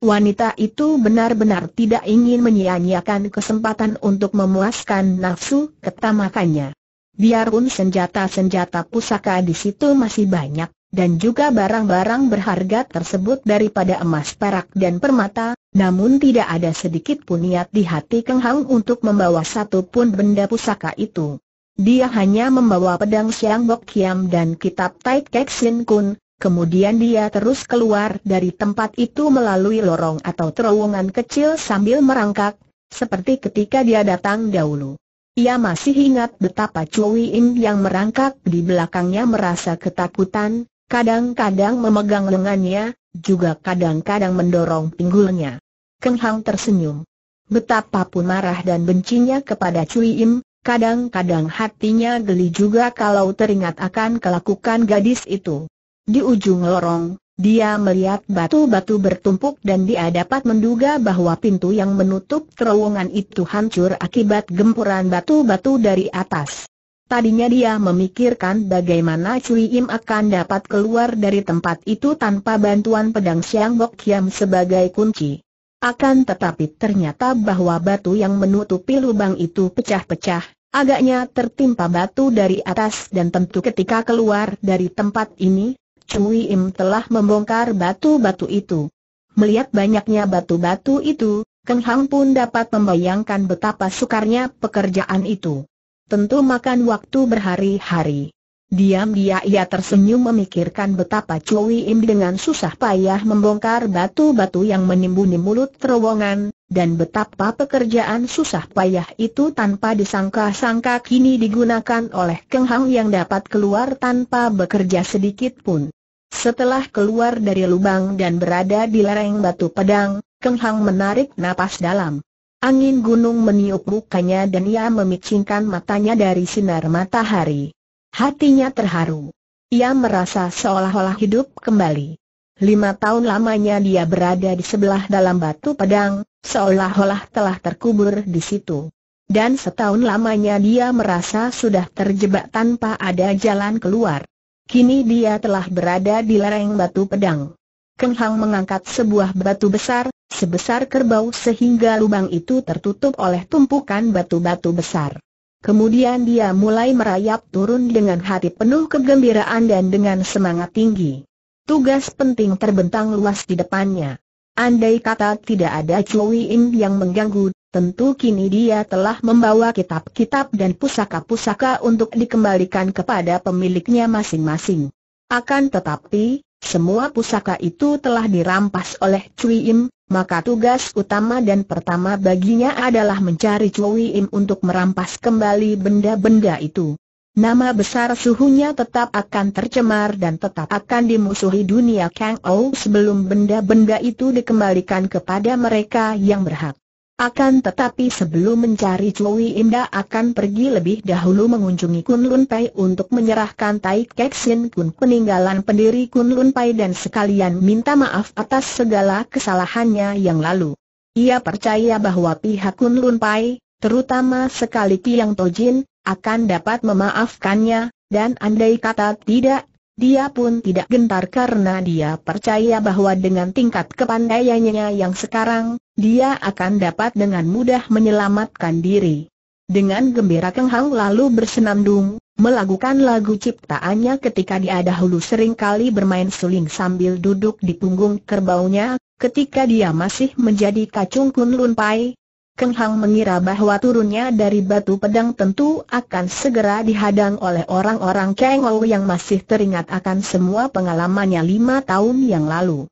Wanita itu benar-benar tidak ingin menyia-nyiakan kesempatan untuk memuaskan nafsu ketamakannya. Biarpun senjata-senjata pusaka di situ masih banyak, dan juga barang-barang berharga tersebut daripada emas perak dan permata, namun tidak ada sedikit pun niat di hati Keng Hang untuk membawa satu pun benda pusaka itu. Dia hanya membawa pedang Siang Bok Kiam dan kitab Tai Kek Sin Kun, kemudian dia terus keluar dari tempat itu melalui lorong atau terowongan kecil sambil merangkak, seperti ketika dia datang dahulu. Ia masih ingat betapa Cui Im yang merangkak di belakangnya merasa ketakutan, Kadang-kadang memegang lengannya, juga kadang-kadang mendorong pinggulnya. Keng Hang tersenyum. Betapapun marah dan bencinya kepada Cui Im, kadang-kadang hatinya geli juga kalau teringat akan kelakukan gadis itu. Di ujung lorong, dia melihat batu-batu bertumpuk dan dia dapat menduga bahwa pintu yang menutup terowongan itu hancur akibat gempuran batu-batu dari atas. Tadinya dia memikirkan bagaimana Cui Im akan dapat keluar dari tempat itu tanpa bantuan pedang Siang Bok Kiam sebagai kunci. Akan tetapi ternyata bahwa batu yang menutupi lubang itu pecah-pecah, agaknya tertimpa batu dari atas dan tentu ketika keluar dari tempat ini, Cui Im telah membongkar batu-batu itu. Melihat banyaknya batu-batu itu, Keng Hang pun dapat membayangkan betapa sukarnya pekerjaan itu. Tentu makan waktu berhari-hari. Diam-diam ia tersenyum memikirkan betapa Cui Im dengan susah payah membongkar batu-batu yang menimbuni mulut terowongan, dan betapa pekerjaan susah payah itu tanpa disangka-sangka kini digunakan oleh Keng Hang yang dapat keluar tanpa bekerja sedikit pun. Setelah keluar dari lubang dan berada di lereng batu pedang, Keng Hang menarik napas dalam. Angin gunung meniup mukanya dan ia memicingkan matanya dari sinar matahari. Hatinya terharu. Ia merasa seolah-olah hidup kembali. Lima tahun lamanya dia berada di sebelah dalam batu pedang, seolah-olah telah terkubur di situ. Dan setahun lamanya dia merasa sudah terjebak tanpa ada jalan keluar. Kini dia telah berada di lereng batu pedang. Keng Hang mengangkat sebuah batu besar, sebesar kerbau sehingga lubang itu tertutup oleh tumpukan batu-batu besar. Kemudian dia mulai merayap turun dengan hati penuh kegembiraan dan dengan semangat tinggi. Tugas penting terbentang luas di depannya. Andai kata tidak ada Chui In yang mengganggu, tentu kini dia telah membawa kitab-kitab dan pusaka-pusaka untuk dikembalikan kepada pemiliknya masing-masing. Akan tetapi, semua pusaka itu telah dirampas oleh Cui Im, maka tugas utama dan pertama baginya adalah mencari Cui Im untuk merampas kembali benda-benda itu. Nama besar suhunya tetap akan tercemar dan tetap akan dimusuhi dunia Kang Ou sebelum benda-benda itu dikembalikan kepada mereka yang berhak. Akan tetapi sebelum mencari Cui indah akan pergi lebih dahulu mengunjungi Kun Lun Pai untuk menyerahkan Tai Kek Sin Kun peninggalan pendiri Kun Lun Pai dan sekalian minta maaf atas segala kesalahannya yang lalu. Ia percaya bahwa pihak Kun Lun Pai, terutama sekali Tiang Tojin, akan dapat memaafkannya, dan andai kata tidak, dia pun tidak gentar karena dia percaya bahwa dengan tingkat kepandaiannya yang sekarang, dia akan dapat dengan mudah menyelamatkan diri. Dengan gembira Keng Hang lalu bersenandung, melakukan lagu ciptaannya ketika dia dahulu seringkali bermain suling sambil duduk di punggung kerbaunya, ketika dia masih menjadi kacung kun pai. Keng Hang mengira bahwa turunnya dari batu pedang tentu akan segera dihadang oleh orang-orang Kang yang masih teringat akan semua pengalamannya lima tahun yang lalu.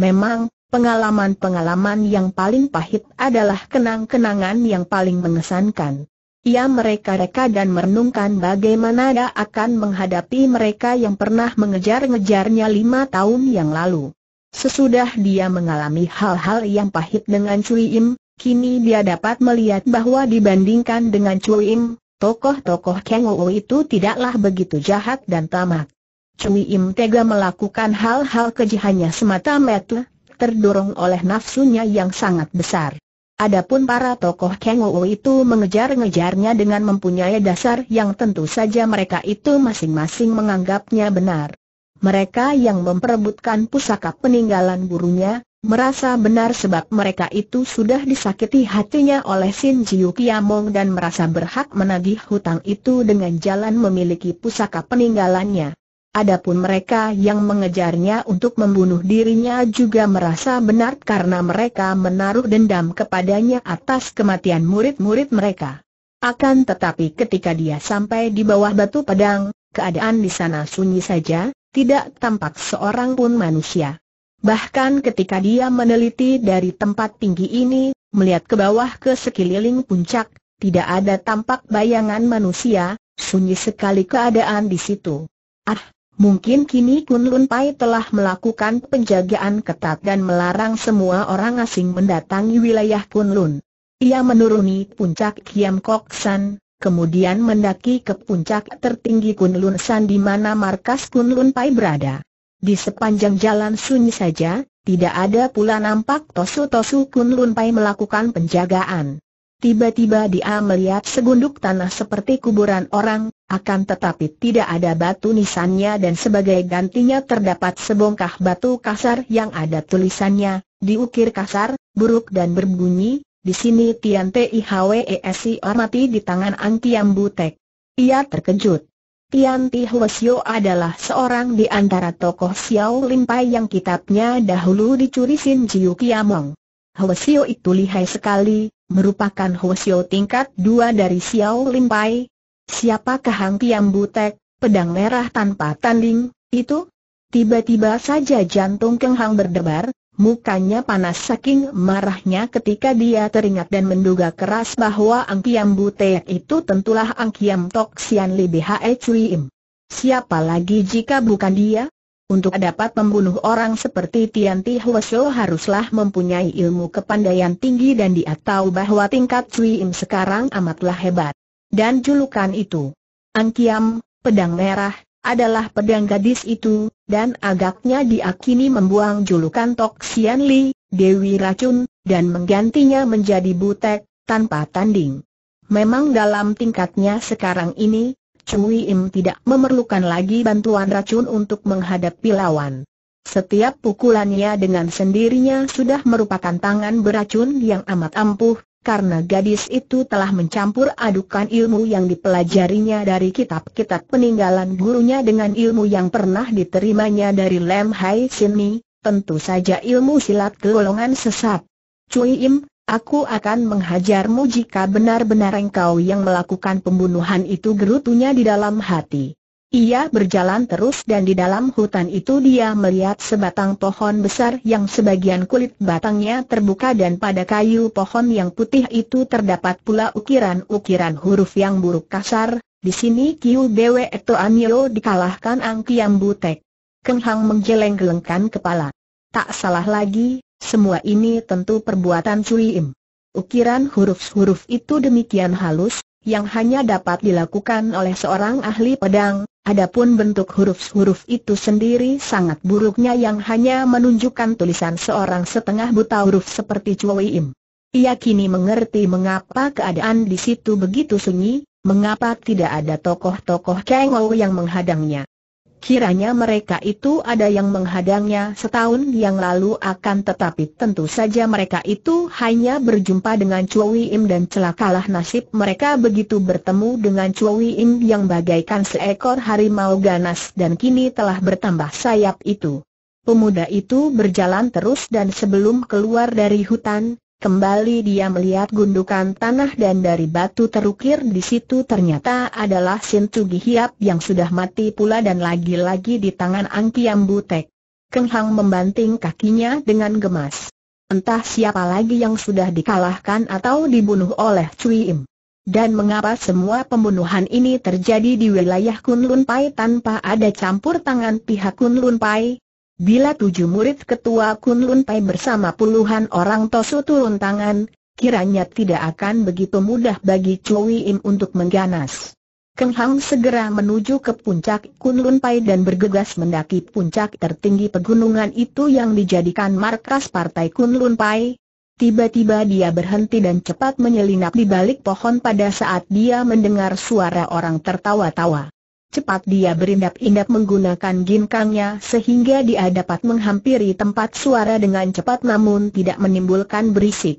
Memang, Pengalaman-pengalaman yang paling pahit adalah kenang-kenangan yang paling mengesankan. Ia ya, mereka-reka dan merenungkan bagaimana dia akan menghadapi mereka yang pernah mengejar-ngejarnya lima tahun yang lalu. Sesudah dia mengalami hal-hal yang pahit dengan Cui Im, kini dia dapat melihat bahwa dibandingkan dengan Cui Im, tokoh-tokoh Kang Ou itu tidaklah begitu jahat dan tamak. Cui Im tega melakukan hal-hal kejihannya semata-mata terdorong oleh nafsunya yang sangat besar. Adapun para tokoh Kengowo itu mengejar-ngejarnya dengan mempunyai dasar yang tentu saja mereka itu masing-masing menganggapnya benar. Mereka yang memperebutkan pusaka peninggalan gurunya, merasa benar sebab mereka itu sudah disakiti hatinya oleh Sin Jiu Kiamong dan merasa berhak menagih hutang itu dengan jalan memiliki pusaka peninggalannya. Adapun mereka yang mengejarnya untuk membunuh dirinya juga merasa benar karena mereka menaruh dendam kepadanya atas kematian murid-murid mereka. Akan tetapi ketika dia sampai di bawah batu pedang, keadaan di sana sunyi saja, tidak tampak seorang pun manusia. Bahkan ketika dia meneliti dari tempat tinggi ini, melihat ke bawah ke sekeliling puncak, tidak ada tampak bayangan manusia, sunyi sekali keadaan di situ. Ah, Mungkin kini Kun Lun Pai telah melakukan penjagaan ketat dan melarang semua orang asing mendatangi wilayah Kun Lun. Ia menuruni puncak Kiam Kok San, kemudian mendaki ke puncak tertinggi Kun Lun San di mana markas Kun Lun Pai berada. Di sepanjang jalan sunyi saja, tidak ada pula nampak Tosu Tosu Kun Lun Pai melakukan penjagaan. Tiba-tiba dia melihat segunduk tanah seperti kuburan orang, akan tetapi tidak ada batu nisannya dan sebagai gantinya terdapat sebongkah batu kasar yang ada tulisannya, diukir kasar, buruk dan berbunyi, di sini Tian Tei Tihwesi mati di tangan Ang Butek. Ia terkejut. Tian Tihwesio adalah seorang di antara tokoh Xiao Limpai yang kitabnya dahulu dicuri Sin Jiu Kiamong. Hwesio itu lihai sekali, merupakan Hosio tingkat dua dari Xiao Limpai. siapa Hang Tiam Butek, pedang merah tanpa tanding, itu? Tiba-tiba saja jantung Keng Hang berdebar, mukanya panas saking marahnya ketika dia teringat dan menduga keras bahwa Ang Tiam Butek itu tentulah Ang Kiam Tok Sian Li Bhe Cui Im. Siapa lagi jika bukan dia? Untuk dapat membunuh orang seperti Tian Ti haruslah mempunyai ilmu kepandaian tinggi dan dia tahu bahwa tingkat Cui Im sekarang amatlah hebat. Dan julukan itu, Angkiam, Pedang Merah, adalah pedang gadis itu, dan agaknya diakini membuang julukan Tok Sian Li, Dewi Racun, dan menggantinya menjadi Butek, tanpa tanding. Memang dalam tingkatnya sekarang ini, Cui Im tidak memerlukan lagi bantuan racun untuk menghadapi lawan. Setiap pukulannya dengan sendirinya sudah merupakan tangan beracun yang amat ampuh, karena gadis itu telah mencampur adukan ilmu yang dipelajarinya dari kitab-kitab peninggalan gurunya dengan ilmu yang pernah diterimanya dari Lem Hai Sin Mi, tentu saja ilmu silat golongan sesat. Cui Im, Aku akan menghajarmu jika benar-benar engkau yang melakukan pembunuhan itu gerutunya di dalam hati. Ia berjalan terus dan di dalam hutan itu dia melihat sebatang pohon besar yang sebagian kulit batangnya terbuka dan pada kayu pohon yang putih itu terdapat pula ukiran-ukiran huruf yang buruk kasar, di sini Kiu Bwe Eto dikalahkan Ang Kiam Butek. Keng Hang menggeleng-gelengkan kepala. Tak salah lagi, semua ini tentu perbuatan Cui Im. Ukiran huruf-huruf itu demikian halus, yang hanya dapat dilakukan oleh seorang ahli pedang, adapun bentuk huruf-huruf itu sendiri sangat buruknya yang hanya menunjukkan tulisan seorang setengah buta huruf seperti Cui Im. Ia kini mengerti mengapa keadaan di situ begitu sunyi, mengapa tidak ada tokoh-tokoh Kengou yang menghadangnya. Kiranya mereka itu ada yang menghadangnya setahun yang lalu akan tetapi tentu saja mereka itu hanya berjumpa dengan Chui Im dan celakalah nasib mereka begitu bertemu dengan Chui Im yang bagaikan seekor harimau ganas dan kini telah bertambah sayap itu. Pemuda itu berjalan terus dan sebelum keluar dari hutan, Kembali dia melihat gundukan tanah dan dari batu terukir di situ ternyata adalah Sin Tugi Hiap yang sudah mati pula dan lagi-lagi di tangan Ang Butek. Keng Hang membanting kakinya dengan gemas. Entah siapa lagi yang sudah dikalahkan atau dibunuh oleh Cui Im. Dan mengapa semua pembunuhan ini terjadi di wilayah Kunlun Pai tanpa ada campur tangan pihak Kunlun Pai? Bila tujuh murid ketua Kun Pai bersama puluhan orang Tosu turun tangan, kiranya tidak akan begitu mudah bagi Chui Im untuk mengganas. Keng Hang segera menuju ke puncak Kun Pai dan bergegas mendaki puncak tertinggi pegunungan itu yang dijadikan markas partai Kun Pai. Tiba-tiba dia berhenti dan cepat menyelinap di balik pohon pada saat dia mendengar suara orang tertawa-tawa. Cepat dia berindap-indap menggunakan ginkangnya sehingga dia dapat menghampiri tempat suara dengan cepat namun tidak menimbulkan berisik.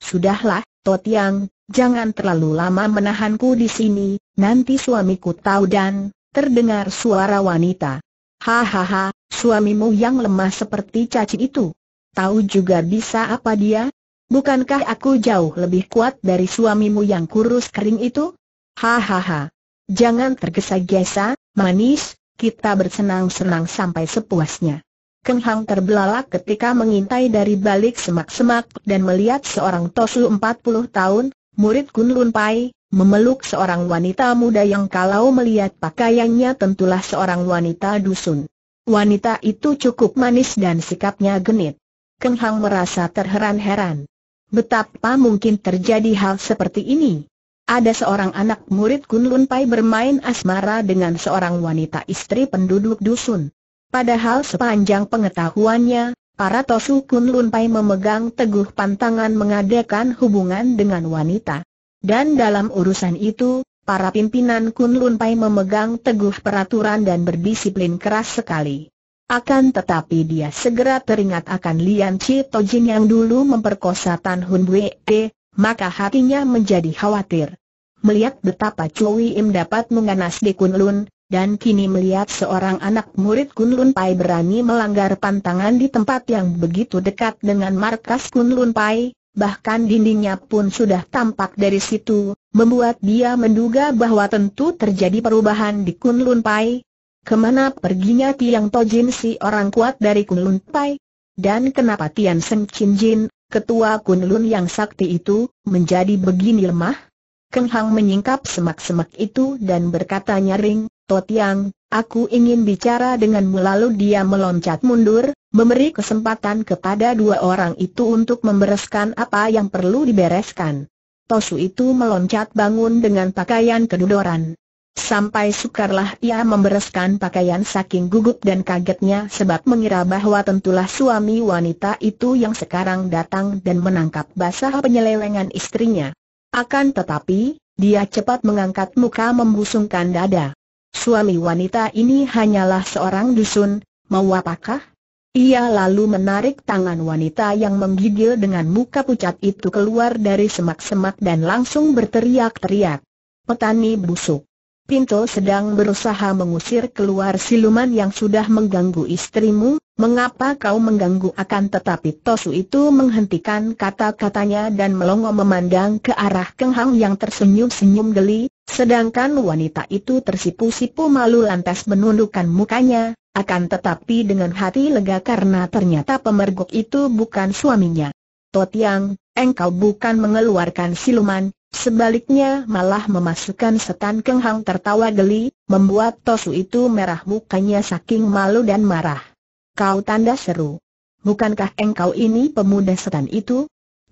Sudahlah, Totiang, jangan terlalu lama menahanku di sini, nanti suamiku tahu dan terdengar suara wanita. Hahaha, suamimu yang lemah seperti caci itu. Tahu juga bisa apa dia? Bukankah aku jauh lebih kuat dari suamimu yang kurus kering itu? Hahaha, Jangan tergesa-gesa, manis, kita bersenang-senang sampai sepuasnya. Keng Hang terbelalak ketika mengintai dari balik semak-semak dan melihat seorang Tosu 40 tahun, murid Kun Lun Pai, memeluk seorang wanita muda yang kalau melihat pakaiannya tentulah seorang wanita dusun. Wanita itu cukup manis dan sikapnya genit. Keng Hang merasa terheran-heran. Betapa mungkin terjadi hal seperti ini? ada seorang anak murid Kun Pai bermain asmara dengan seorang wanita istri penduduk dusun. Padahal sepanjang pengetahuannya, para Tosu Kun Pai memegang teguh pantangan mengadakan hubungan dengan wanita. Dan dalam urusan itu, para pimpinan Kun Pai memegang teguh peraturan dan berdisiplin keras sekali. Akan tetapi dia segera teringat akan Lian Chi Tojin yang dulu memperkosa Tan Hun Wei maka hatinya menjadi khawatir melihat betapa Chui Im dapat mengganas di Kunlun, dan kini melihat seorang anak murid Kunlun Pai berani melanggar pantangan di tempat yang begitu dekat dengan markas Kunlun Pai, bahkan dindingnya pun sudah tampak dari situ, membuat dia menduga bahwa tentu terjadi perubahan di Kunlun Pai. Kemana perginya Tiang Tojin si orang kuat dari Kunlun Pai? Dan kenapa Tian Seng Chin Jin, ketua Kunlun yang sakti itu, menjadi begini lemah? Keng Hang menyingkap semak-semak itu dan berkata nyaring, Totiang, aku ingin bicara denganmu lalu dia meloncat mundur, memberi kesempatan kepada dua orang itu untuk membereskan apa yang perlu dibereskan. Tosu itu meloncat bangun dengan pakaian kedudoran. Sampai sukarlah ia membereskan pakaian saking gugup dan kagetnya sebab mengira bahwa tentulah suami wanita itu yang sekarang datang dan menangkap basah penyelewengan istrinya. Akan tetapi, dia cepat mengangkat muka membusungkan dada. Suami wanita ini hanyalah seorang dusun, mau apakah? Ia lalu menarik tangan wanita yang menggigil dengan muka pucat itu keluar dari semak-semak dan langsung berteriak-teriak. Petani busuk. Pinto sedang berusaha mengusir keluar siluman yang sudah mengganggu istrimu, Mengapa kau mengganggu akan tetapi Tosu itu menghentikan kata-katanya dan melongo memandang ke arah Keng Hang yang tersenyum-senyum geli, sedangkan wanita itu tersipu-sipu malu lantas menundukkan mukanya, akan tetapi dengan hati lega karena ternyata pemergok itu bukan suaminya. Totiang, engkau bukan mengeluarkan siluman, Sebaliknya malah memasukkan setan Keng Hang tertawa geli, membuat Tosu itu merah mukanya saking malu dan marah kau tanda seru. Bukankah engkau ini pemuda setan itu?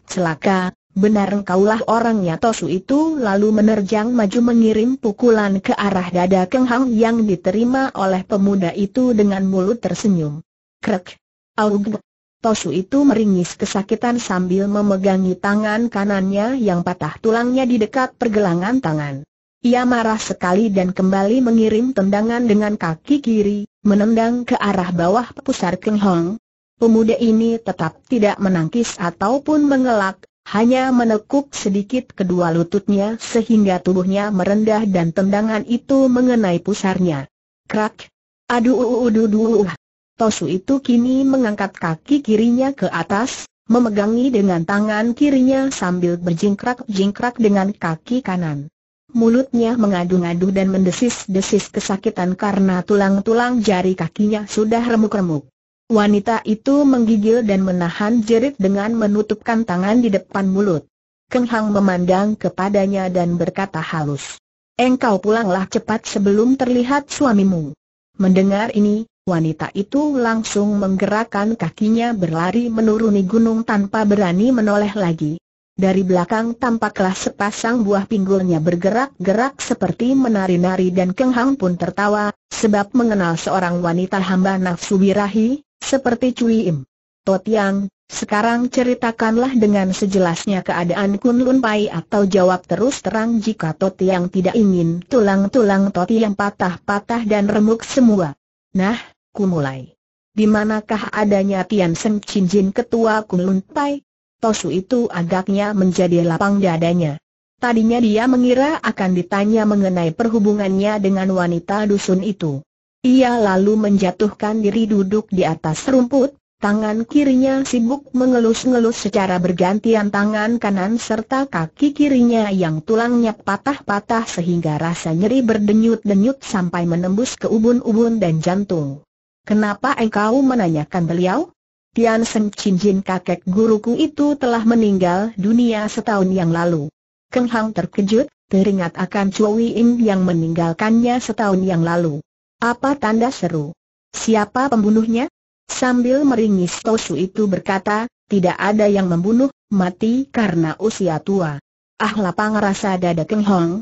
Celaka, benar engkaulah orangnya Tosu itu lalu menerjang maju mengirim pukulan ke arah dada kenghang yang diterima oleh pemuda itu dengan mulut tersenyum. Krek! Aug! Tosu itu meringis kesakitan sambil memegangi tangan kanannya yang patah tulangnya di dekat pergelangan tangan. Ia marah sekali dan kembali mengirim tendangan dengan kaki kiri, menendang ke arah bawah pusar Keng Hong. Pemuda ini tetap tidak menangkis ataupun mengelak, hanya menekuk sedikit kedua lututnya sehingga tubuhnya merendah dan tendangan itu mengenai pusarnya. Krak! Aduh Tosu itu kini mengangkat kaki kirinya ke atas, memegangi dengan tangan kirinya sambil berjingkrak-jingkrak dengan kaki kanan. Mulutnya mengadu-ngadu dan mendesis-desis kesakitan karena tulang-tulang jari kakinya sudah remuk-remuk. Wanita itu menggigil dan menahan jerit dengan menutupkan tangan di depan mulut. Keng Hang memandang kepadanya dan berkata halus. Engkau pulanglah cepat sebelum terlihat suamimu. Mendengar ini, wanita itu langsung menggerakkan kakinya berlari menuruni gunung tanpa berani menoleh lagi dari belakang tampaklah sepasang buah pinggulnya bergerak-gerak seperti menari-nari dan Keng Hang pun tertawa, sebab mengenal seorang wanita hamba nafsu birahi, seperti Cui Im. Totiang, sekarang ceritakanlah dengan sejelasnya keadaan Kun Lun Pai atau jawab terus terang jika Totiang tidak ingin tulang-tulang Totiang patah-patah dan remuk semua. Nah, ku mulai. Di manakah adanya Tian Seng Chin Jin ketua Kun Lun Pai? Tosu itu agaknya menjadi lapang dadanya. Tadinya dia mengira akan ditanya mengenai perhubungannya dengan wanita dusun itu. Ia lalu menjatuhkan diri duduk di atas rumput, tangan kirinya sibuk mengelus-ngelus secara bergantian tangan kanan serta kaki kirinya yang tulangnya patah-patah sehingga rasa nyeri berdenyut-denyut sampai menembus ke ubun-ubun dan jantung. Kenapa engkau menanyakan beliau? Tian Seng Chin Jin kakek guruku itu telah meninggal dunia setahun yang lalu. Keng Hang terkejut, teringat akan Chou Ying yang meninggalkannya setahun yang lalu. Apa tanda seru? Siapa pembunuhnya? Sambil meringis Tosu itu berkata, tidak ada yang membunuh, mati karena usia tua. Ah lapang rasa dada Keng Hong.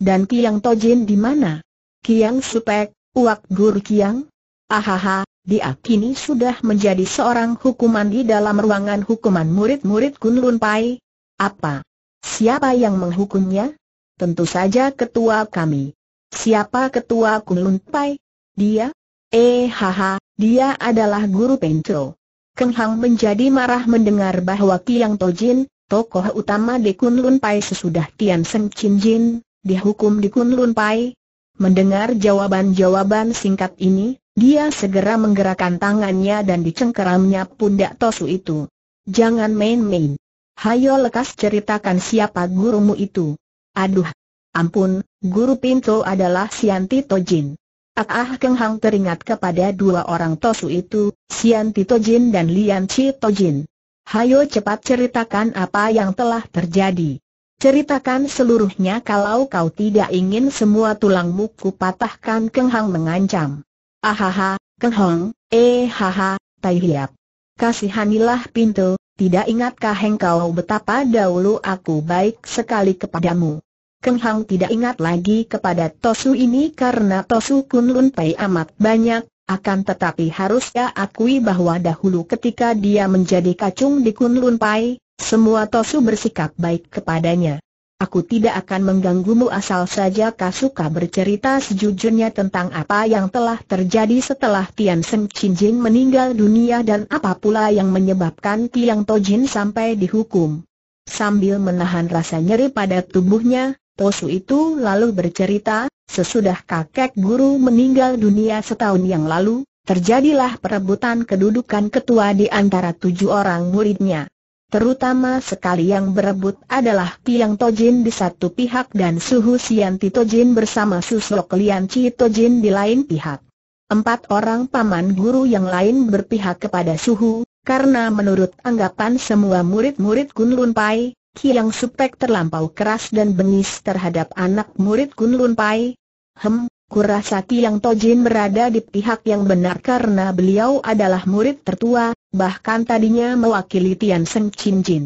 Dan Kiang Tojin di mana? Kiang Supek, uak gur Kiang? Ahaha, dia kini sudah menjadi seorang hukuman di dalam ruangan hukuman murid-murid Kunlun Pai. Apa? Siapa yang menghukumnya? Tentu saja ketua kami. Siapa ketua Kunlun Pai? Dia? Eh haha, dia adalah guru Penco. Keng Hang menjadi marah mendengar bahwa Kiang Tojin, tokoh utama di Kunlun Pai sesudah Tian Seng Chin Jin, dihukum di Kunlun Pai. Mendengar jawaban-jawaban singkat ini, dia segera menggerakkan tangannya dan dicengkeramnya pundak Tosu itu. Jangan main-main. Hayo lekas ceritakan siapa gurumu itu. Aduh, ampun, guru Pinto adalah Sianti Tojin. Ah, ah Keng Hang teringat kepada dua orang Tosu itu, Sianti Tojin dan Lian Chi Tojin. Hayo cepat ceritakan apa yang telah terjadi. Ceritakan seluruhnya kalau kau tidak ingin semua tulangmu kupatahkan Keng Hang mengancam. Ahaha, kenghang, eh haha, Tai Hiap. Kasihanilah pintu, tidak ingatkah engkau betapa dahulu aku baik sekali kepadamu? Keng Hang tidak ingat lagi kepada Tosu ini karena Tosu Kun Lun Pai amat banyak, akan tetapi harusnya akui bahwa dahulu ketika dia menjadi kacung di Kun Lun Pai, semua Tosu bersikap baik kepadanya. Aku tidak akan mengganggumu asal saja kau suka bercerita sejujurnya tentang apa yang telah terjadi setelah Tian Sen Chin Jing meninggal dunia dan apa pula yang menyebabkan Tiang Tojin sampai dihukum. Sambil menahan rasa nyeri pada tubuhnya, Tosu itu lalu bercerita, sesudah kakek guru meninggal dunia setahun yang lalu, terjadilah perebutan kedudukan ketua di antara tujuh orang muridnya. Terutama sekali yang berebut adalah Piang Tojin di satu pihak dan Suhu Sianti Tojin bersama Susok Lian Chi Tojin di lain pihak. Empat orang paman guru yang lain berpihak kepada Suhu, karena menurut anggapan semua murid-murid Kunlun Pai, Kiang Supek terlampau keras dan bengis terhadap anak murid Kunlun Pai. Hem, kurasa Kiang Tojin berada di pihak yang benar karena beliau adalah murid tertua, bahkan tadinya mewakili Tian Seng Chin Jin.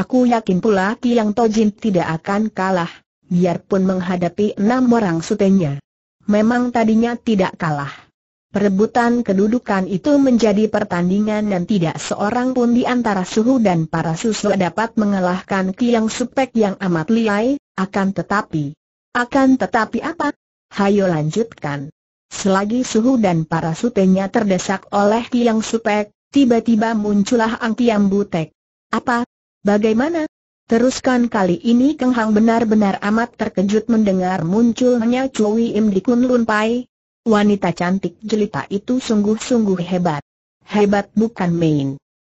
Aku yakin pula Tiang Jin tidak akan kalah, biarpun menghadapi enam orang sutenya. Memang tadinya tidak kalah. Perebutan kedudukan itu menjadi pertandingan dan tidak seorang pun di antara suhu dan para susu dapat mengalahkan Kiang Supek yang amat liai, akan tetapi. Akan tetapi apa? Hayo lanjutkan. Selagi suhu dan para sutenya terdesak oleh Kiang Supek, Tiba-tiba muncullah Angkiam Butek. Apa? Bagaimana? Teruskan kali ini Keng Hang benar-benar amat terkejut mendengar munculnya Cui Im di Kunlun Pai. Wanita cantik jelita itu sungguh-sungguh hebat. Hebat bukan main.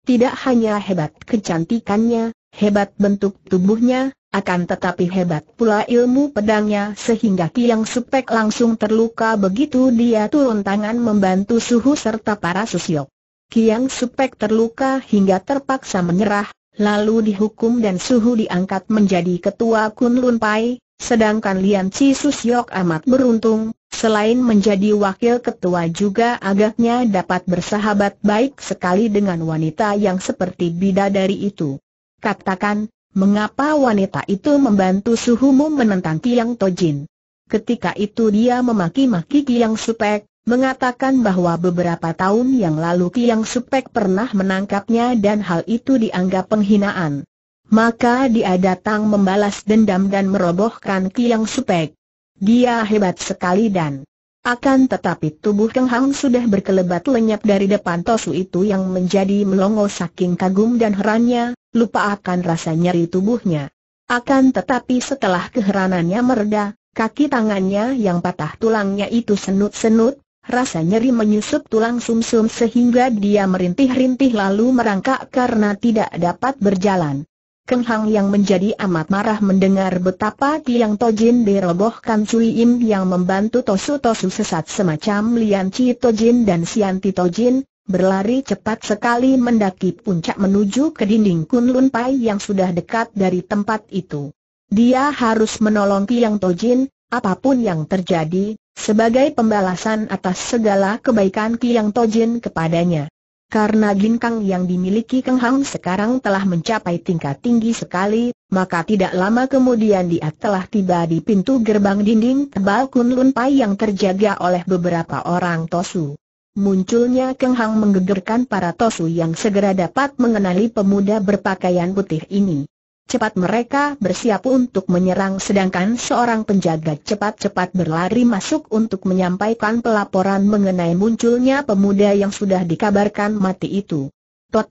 Tidak hanya hebat kecantikannya, hebat bentuk tubuhnya, akan tetapi hebat pula ilmu pedangnya sehingga Kiang Supek langsung terluka begitu dia turun tangan membantu Suhu serta para susyok. Kiang Supek terluka hingga terpaksa menyerah, lalu dihukum dan suhu diangkat menjadi ketua Kunlun Pai, sedangkan Lian Chi Susyok amat beruntung, selain menjadi wakil ketua juga agaknya dapat bersahabat baik sekali dengan wanita yang seperti bidadari itu. Katakan, mengapa wanita itu membantu suhumu menentang Kiang Tojin? Ketika itu dia memaki-maki Kiang Supek, mengatakan bahwa beberapa tahun yang lalu Kiang Supek pernah menangkapnya dan hal itu dianggap penghinaan. Maka dia datang membalas dendam dan merobohkan Kiang Supek. Dia hebat sekali dan akan tetapi tubuh Keng Hang sudah berkelebat lenyap dari depan Tosu itu yang menjadi melongo saking kagum dan herannya, lupa akan rasa nyeri tubuhnya. Akan tetapi setelah keheranannya mereda, kaki tangannya yang patah tulangnya itu senut-senut, rasa nyeri menyusup tulang sumsum -sum sehingga dia merintih-rintih lalu merangkak karena tidak dapat berjalan. Keng Hang yang menjadi amat marah mendengar betapa Tiang Tojin dirobohkan Cui Im yang membantu tosu-tosu sesat semacam Lian Chi Tojin dan Sianti Tojin, berlari cepat sekali mendaki puncak menuju ke dinding Lun Pai yang sudah dekat dari tempat itu. Dia harus menolong Tiang Tojin, Apapun yang terjadi, sebagai pembalasan atas segala kebaikan Kiang Tojin kepadanya. Karena ginkang yang dimiliki Kang Hang sekarang telah mencapai tingkat tinggi sekali, maka tidak lama kemudian dia telah tiba di pintu gerbang dinding tebal Kunlun Pai yang terjaga oleh beberapa orang Tosu. Munculnya Kang Hang menggegerkan para Tosu yang segera dapat mengenali pemuda berpakaian putih ini. Cepat mereka bersiap untuk menyerang sedangkan seorang penjaga cepat-cepat berlari masuk untuk menyampaikan pelaporan mengenai munculnya pemuda yang sudah dikabarkan mati itu.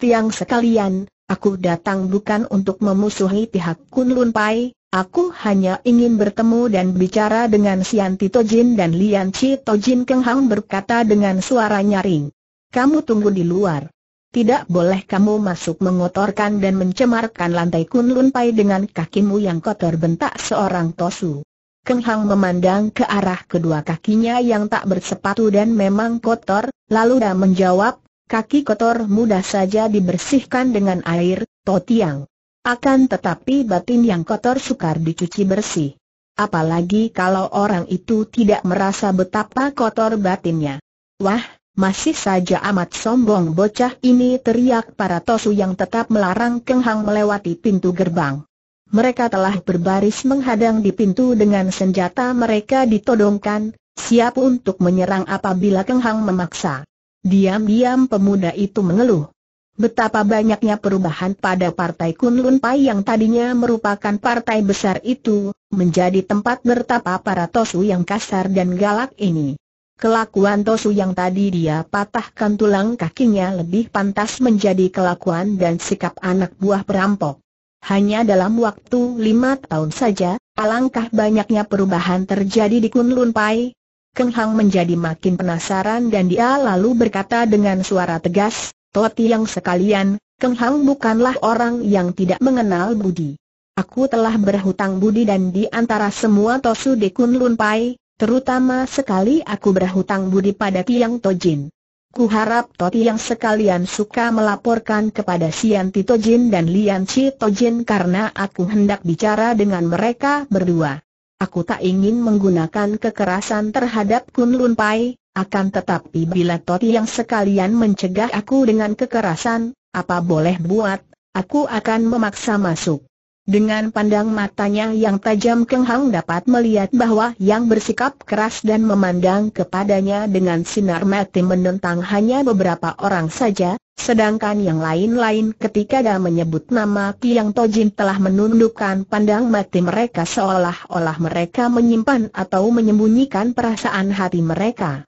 yang sekalian, aku datang bukan untuk memusuhi pihak Kunlun Pai, aku hanya ingin bertemu dan bicara dengan Sian Tito Jin dan Lian Chi Tojin Keng Hang berkata dengan suara nyaring. Kamu tunggu di luar. Tidak boleh kamu masuk mengotorkan dan mencemarkan lantai Kunlun Pai dengan kakimu yang kotor bentak seorang Tosu. Keng Hang memandang ke arah kedua kakinya yang tak bersepatu dan memang kotor, lalu dia menjawab, kaki kotor mudah saja dibersihkan dengan air, Totiang. Akan tetapi batin yang kotor sukar dicuci bersih. Apalagi kalau orang itu tidak merasa betapa kotor batinnya. Wah, masih saja amat sombong bocah ini teriak para tosu yang tetap melarang Keng Hang melewati pintu gerbang. Mereka telah berbaris menghadang di pintu dengan senjata mereka ditodongkan, siap untuk menyerang apabila Keng Hang memaksa. Diam-diam pemuda itu mengeluh. Betapa banyaknya perubahan pada partai Kunlun Pai yang tadinya merupakan partai besar itu, menjadi tempat bertapa para tosu yang kasar dan galak ini. Kelakuan Tosu yang tadi dia patahkan tulang kakinya lebih pantas menjadi kelakuan dan sikap anak buah perampok. Hanya dalam waktu lima tahun saja, alangkah banyaknya perubahan terjadi di Kunlun Pai. Keng Hang menjadi makin penasaran dan dia lalu berkata dengan suara tegas, Toti yang sekalian, Keng Hang bukanlah orang yang tidak mengenal budi. Aku telah berhutang budi dan di antara semua Tosu di Kunlun Pai, Terutama sekali aku berhutang budi pada Tiang Tojin. Ku harap Toti yang sekalian suka melaporkan kepada Sian Tito Jin dan Lian Chi Tojin karena aku hendak bicara dengan mereka berdua. Aku tak ingin menggunakan kekerasan terhadap Kun Lun Pai, akan tetapi bila Toti yang sekalian mencegah aku dengan kekerasan, apa boleh buat, aku akan memaksa masuk. Dengan pandang matanya yang tajam Keng Hang dapat melihat bahwa yang bersikap keras dan memandang kepadanya dengan sinar mati menentang hanya beberapa orang saja, sedangkan yang lain-lain ketika dah menyebut nama Kiang Tojin telah menundukkan pandang mati mereka seolah-olah mereka menyimpan atau menyembunyikan perasaan hati mereka.